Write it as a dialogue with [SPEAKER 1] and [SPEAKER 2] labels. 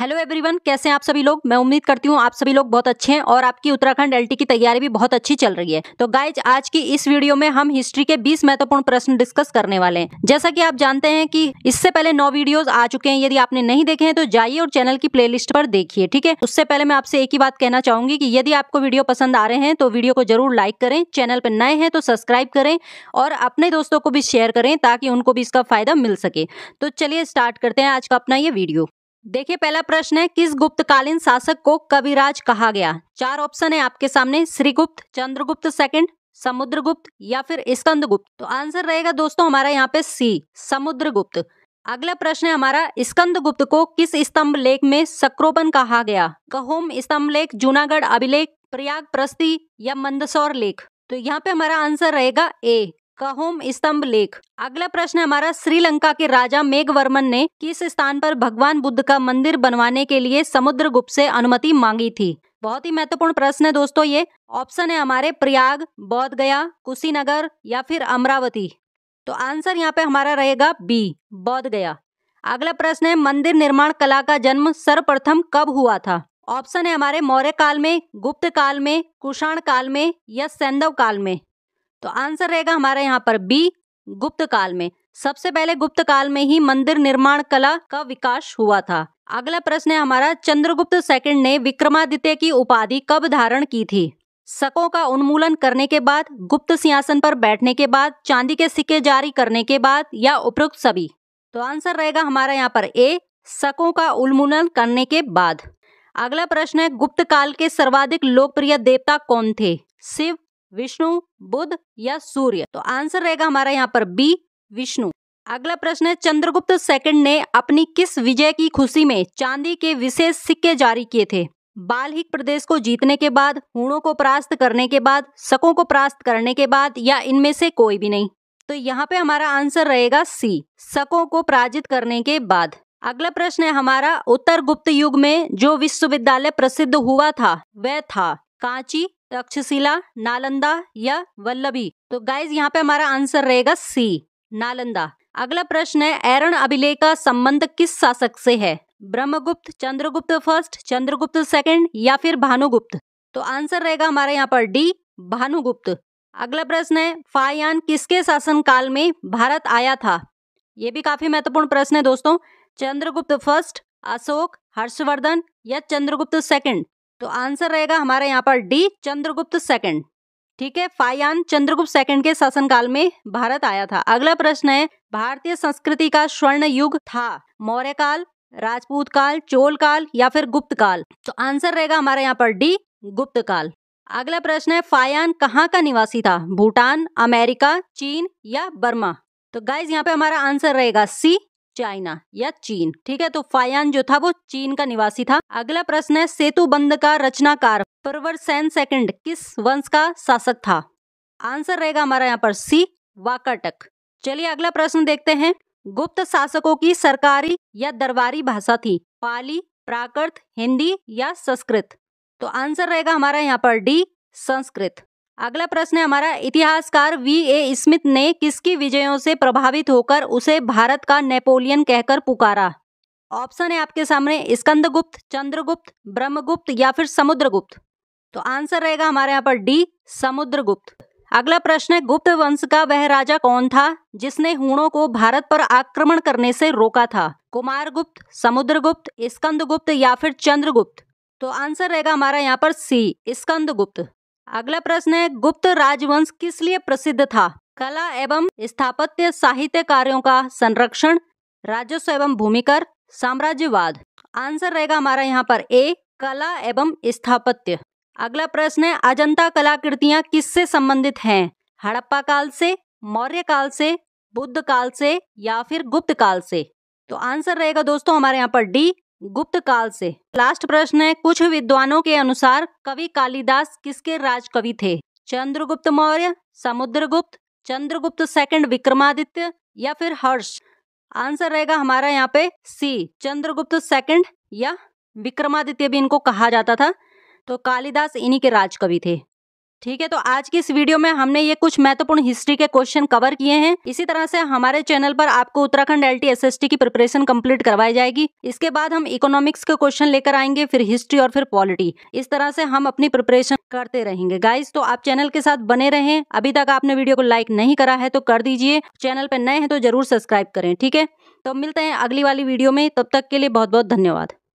[SPEAKER 1] hello everyone कैसे हैं आप सभी लोग मैं उम्मीद करती हूँ आप सभी लोग बहुत अच्छे हैं और आपकी उत्तराखंड एलटी की तैयारी भी बहुत अच्छी चल रही है तो गाइज आज की इस वीडियो में हम हिस्ट्री के 20 महत्वपूर्ण प्रश्न डिस्कस करने वाले हैं जैसा कि आप जानते हैं कि इससे पहले नौ वीडियोस आ चुके हैं यदि आपने नहीं देखे हैं तो जाइए और चैनल की प्ले पर देखिए ठीक है उससे पहले मैं आपसे एक ही बात कहना चाहूंगी कि यदि आपको वीडियो पसंद आ रहे हैं तो वीडियो को जरूर लाइक करें चैनल पर नए हैं तो सब्सक्राइब करें और अपने दोस्तों को भी शेयर करें ताकि उनको भी इसका फायदा मिल सके तो चलिए स्टार्ट करते हैं आज का अपना ये वीडियो देखिए पहला प्रश्न है किस गुप्तकालीन शासक को कविराज कहा गया चार ऑप्शन है आपके सामने श्रीगुप्त चंद्रगुप्त सेकंड समुद्रगुप्त या फिर स्कंदगुप्त तो आंसर रहेगा दोस्तों हमारा यहाँ पे सी समुद्रगुप्त अगला प्रश्न है हमारा स्कंदगुप्त को किस स्तंभ लेख में सक्रोपन कहा गया कहोम स्तंभ लेख जूनागढ़ अभिलेख प्रयाग प्रस्ती या मंदसौर लेख तो यहाँ पे हमारा आंसर रहेगा ए कहोम स्तंभ लेख अगला प्रश्न हमारा श्रीलंका के राजा मेघवर्मन ने किस स्थान पर भगवान बुद्ध का मंदिर बनवाने के लिए समुद्र गुप्त से अनुमति मांगी थी बहुत ही महत्वपूर्ण प्रश्न है दोस्तों ये ऑप्शन है हमारे प्रयाग बौद्ध गया कुशीनगर या फिर अमरावती तो आंसर यहाँ पे हमारा रहेगा बी बौद्ध गया अगला प्रश्न है मंदिर निर्माण कला का जन्म सर्वप्रथम कब हुआ था ऑप्शन है हमारे मौर्य काल में गुप्त काल में कुषाण काल में या सैंदव काल में तो आंसर रहेगा हमारा यहाँ पर बी गुप्त काल में सबसे पहले गुप्त काल में ही मंदिर निर्माण कला का विकास हुआ था अगला प्रश्न है हमारा चंद्रगुप्त सेकंड ने विक्रमादित्य की उपाधि कब धारण की थी सकों का उन्मूलन करने के बाद गुप्त सिंहासन पर बैठने के बाद चांदी के सिक्के जारी करने के बाद या उपरोक्त सभी तो आंसर रहेगा हमारा यहाँ पर ए सकों का उन्मूलन करने के बाद अगला प्रश्न है गुप्त काल के सर्वाधिक लोकप्रिय देवता कौन थे शिव विष्णु बुद्ध या सूर्य तो आंसर रहेगा हमारा यहाँ पर बी विष्णु अगला प्रश्न है चंद्रगुप्त सेकंड ने अपनी किस विजय की खुशी में चांदी के विशेष सिक्के जारी किए थे बाल्हिक प्रदेश को जीतने के बाद हूणों को परास्त करने के बाद शकों को परास्त करने के बाद या इनमें से कोई भी नहीं तो यहाँ पे हमारा आंसर रहेगा सी शकों को पराजित करने के बाद अगला प्रश्न है हमारा उत्तर गुप्त युग में जो विश्वविद्यालय प्रसिद्ध हुआ था वह था कांची तक्षशिला नालंदा या वल्लभी तो गाइज यहाँ पे हमारा आंसर रहेगा सी नालंदा अगला प्रश्न है एरण अभिलेख का संबंध किस शासक से है ब्रह्मगुप्त चंद्रगुप्त फर्स्ट चंद्रगुप्त सेकंड या फिर भानुगुप्त तो आंसर रहेगा हमारे यहाँ पर डी भानुगुप्त अगला प्रश्न है फायान किसके शासन काल में भारत आया था ये भी काफी महत्वपूर्ण प्रश्न है दोस्तों चंद्रगुप्त फर्स्ट अशोक हर्षवर्धन या चंद्रगुप्त सेकंड तो आंसर रहेगा हमारे यहाँ पर डी चंद्रगुप्त सेकंड ठीक है फायान चंद्रगुप्त सेकंड के शासनकाल में भारत आया था अगला प्रश्न है भारतीय संस्कृति का स्वर्ण युग था मौर्य काल राजपूत काल चोल काल या फिर गुप्त काल तो आंसर रहेगा हमारे यहाँ पर डी गुप्त काल अगला प्रश्न है फायान कहाँ का निवासी था भूटान अमेरिका चीन या बर्मा तो गाइज यहाँ पे हमारा आंसर रहेगा सी चाइना या चीन ठीक है तो फायान जो था वो चीन का निवासी था अगला प्रश्न है सेतु बंद का रचनाकार परवर सैन सेकंड किस वंश का शासक था आंसर रहेगा हमारा यहाँ पर सी वाकाटक चलिए अगला प्रश्न देखते हैं गुप्त शासकों की सरकारी या दरबारी भाषा थी पाली प्राकृत हिंदी या संस्कृत तो आंसर रहेगा हमारा यहाँ पर डी संस्कृत अगला प्रश्न है हमारा इतिहासकार वी ए स्मिथ ने किसकी विजयों से प्रभावित होकर उसे भारत का नेपोलियन कहकर पुकारा ऑप्शन है आपके सामने स्कंदगुप्त चंद्रगुप्त ब्रह्मगुप्त या फिर समुद्रगुप्त तो आंसर रहेगा हमारे यहाँ पर डी समुद्रगुप्त अगला प्रश्न है गुप्त वंश का वह राजा कौन था जिसने हुणों को भारत पर आक्रमण करने से रोका था कुमारगुप्त समुद्रगुप्त स्कंदगुप्त या फिर चंद्रगुप्त तो आंसर रहेगा हमारा यहाँ पर सी स्कंदगुप्त अगला प्रश्न है गुप्त राजवंश किस लिए प्रसिद्ध था कला एवं स्थापत्य साहित्य कार्यों का संरक्षण राजस्व एवं भूमिकर साम्राज्यवाद आंसर रहेगा हमारा यहाँ पर ए कला एवं स्थापत्य अगला प्रश्न है अजंता कलाकृतियां किससे संबंधित हैं हड़प्पा काल से मौर्य काल से बुद्ध काल से या फिर गुप्त काल से तो आंसर रहेगा दोस्तों हमारे यहाँ पर डी गुप्त काल से लास्ट प्रश्न है कुछ विद्वानों के अनुसार कवि कालिदास किसके राजकवि थे चंद्रगुप्त मौर्य समुद्रगुप्त चंद्रगुप्त सेकंड विक्रमादित्य या फिर हर्ष आंसर रहेगा हमारा यहाँ पे सी चंद्रगुप्त सेकंड या विक्रमादित्य भी इनको कहा जाता था तो कालिदास इन्हीं के राजकवि थे ठीक है तो आज की इस वीडियो में हमने ये कुछ महत्वपूर्ण हिस्ट्री के क्वेश्चन कवर किए हैं इसी तरह से हमारे चैनल पर आपको उत्तराखंड एल टी की प्रिपरेशन कंप्लीट करवाई जाएगी इसके बाद हम इकोनॉमिक्स के क्वेश्चन लेकर आएंगे फिर हिस्ट्री और फिर पॉलिटी इस तरह से हम अपनी प्रिपरेशन करते रहेंगे गाइज तो आप चैनल के साथ बने रहे अभी तक आपने वीडियो को लाइक नहीं करा है तो कर दीजिए चैनल पर नए हैं तो जरूर सब्सक्राइब करें ठीक है तो मिलते हैं अगली वाली वीडियो में तब तक के लिए बहुत बहुत धन्यवाद